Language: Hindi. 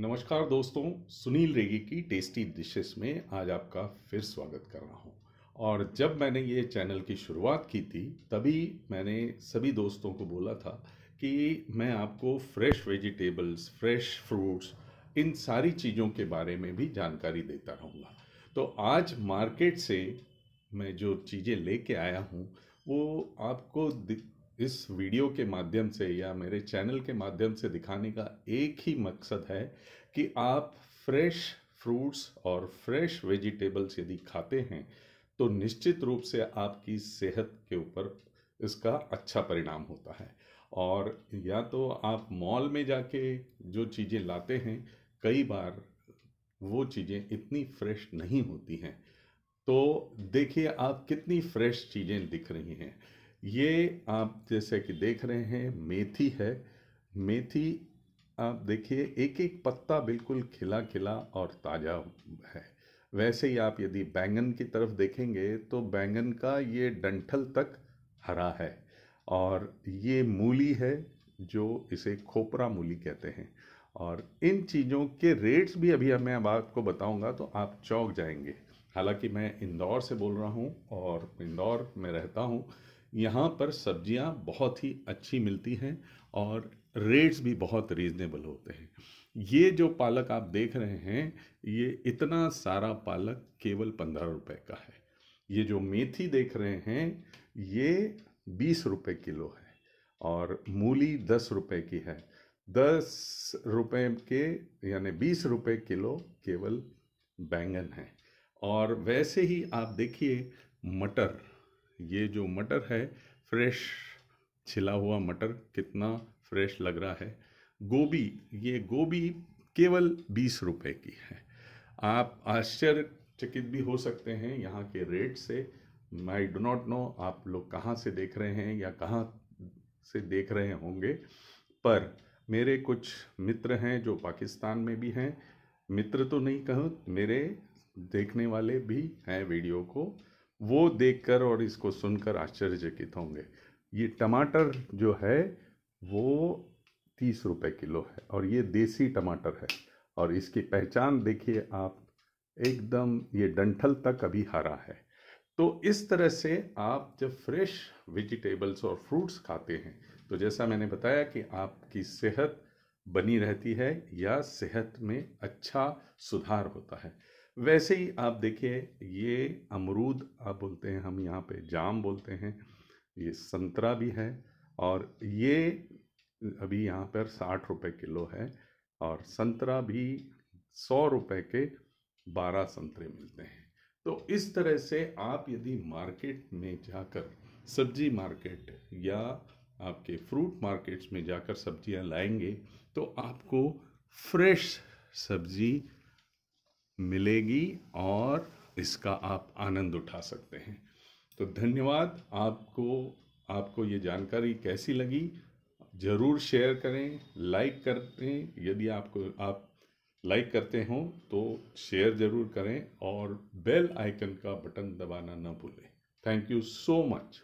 नमस्कार दोस्तों सुनील रेगी की टेस्टी डिशेस में आज आपका फिर स्वागत कर रहा हूँ और जब मैंने ये चैनल की शुरुआत की थी तभी मैंने सभी दोस्तों को बोला था कि मैं आपको फ्रेश वेजिटेबल्स फ्रेश फ्रूट्स इन सारी चीज़ों के बारे में भी जानकारी देता रहूँगा तो आज मार्केट से मैं जो चीज़ें लेके आया हूँ वो आपको इस वीडियो के माध्यम से या मेरे चैनल के माध्यम से दिखाने का एक ही मकसद है कि आप फ्रेश फ्रूट्स और फ्रेश वेजिटेबल्स यदि खाते हैं तो निश्चित रूप से आपकी सेहत के ऊपर इसका अच्छा परिणाम होता है और या तो आप मॉल में जाके जो चीज़ें लाते हैं कई बार वो चीज़ें इतनी फ्रेश नहीं होती हैं तो देखिए आप कितनी फ्रेश चीज़ें दिख रही हैं ये आप जैसे कि देख रहे हैं मेथी है मेथी आप देखिए एक एक पत्ता बिल्कुल खिला खिला और ताज़ा है वैसे ही आप यदि बैंगन की तरफ देखेंगे तो बैंगन का ये डंठल तक हरा है और ये मूली है जो इसे खोपरा मूली कहते हैं और इन चीज़ों के रेट्स भी अभी मैं अब आपको बताऊंगा तो आप चौक जाएंगे हालांकि मैं इंदौर से बोल रहा हूं और इंदौर में रहता हूं यहाँ पर सब्जियाँ बहुत ही अच्छी मिलती हैं और रेट्स भी बहुत रीज़नेबल होते हैं ये जो पालक आप देख रहे हैं ये इतना सारा पालक केवल पंद्रह रुपए का है ये जो मेथी देख रहे हैं ये बीस रुपए किलो है और मूली दस रुपए की है दस रुपए के यानी बीस रुपए किलो केवल बैंगन है और वैसे ही आप देखिए मटर ये जो मटर है फ्रेश छिला हुआ मटर कितना फ्रेश लग रहा है गोभी ये गोभी केवल बीस रुपए की है आप आश्चर्यचकित भी हो सकते हैं यहाँ के रेट से आई डो नॉट नो आप लोग कहाँ से देख रहे हैं या कहाँ से देख रहे होंगे पर मेरे कुछ मित्र हैं जो पाकिस्तान में भी हैं मित्र तो नहीं कहूँ मेरे देखने वाले भी हैं वीडियो को वो देखकर और इसको सुनकर आश्चर्यचकित होंगे ये टमाटर जो है वो तीस रुपए किलो है और ये देसी टमाटर है और इसकी पहचान देखिए आप एकदम ये डंठल तक अभी हरा है तो इस तरह से आप जब फ्रेश वेजिटेबल्स और फ्रूट्स खाते हैं तो जैसा मैंने बताया कि आपकी सेहत बनी रहती है या सेहत में अच्छा सुधार होता है वैसे ही आप देखिए ये अमरूद आप बोलते हैं हम यहाँ पे जाम बोलते हैं ये संतरा भी है और ये अभी यहाँ पर साठ रुपये किलो है और संतरा भी सौ रुपये के बारह संतरे मिलते हैं तो इस तरह से आप यदि मार्केट में जाकर सब्जी मार्केट या आपके फ्रूट मार्केट्स में जाकर सब्जियां लाएंगे तो आपको फ्रेश सब्जी मिलेगी और इसका आप आनंद उठा सकते हैं तो धन्यवाद आपको आपको ये जानकारी कैसी लगी ज़रूर शेयर करें लाइक करते हैं यदि आपको आप लाइक करते हों तो शेयर ज़रूर करें और बेल आइकन का बटन दबाना ना भूलें थैंक यू सो मच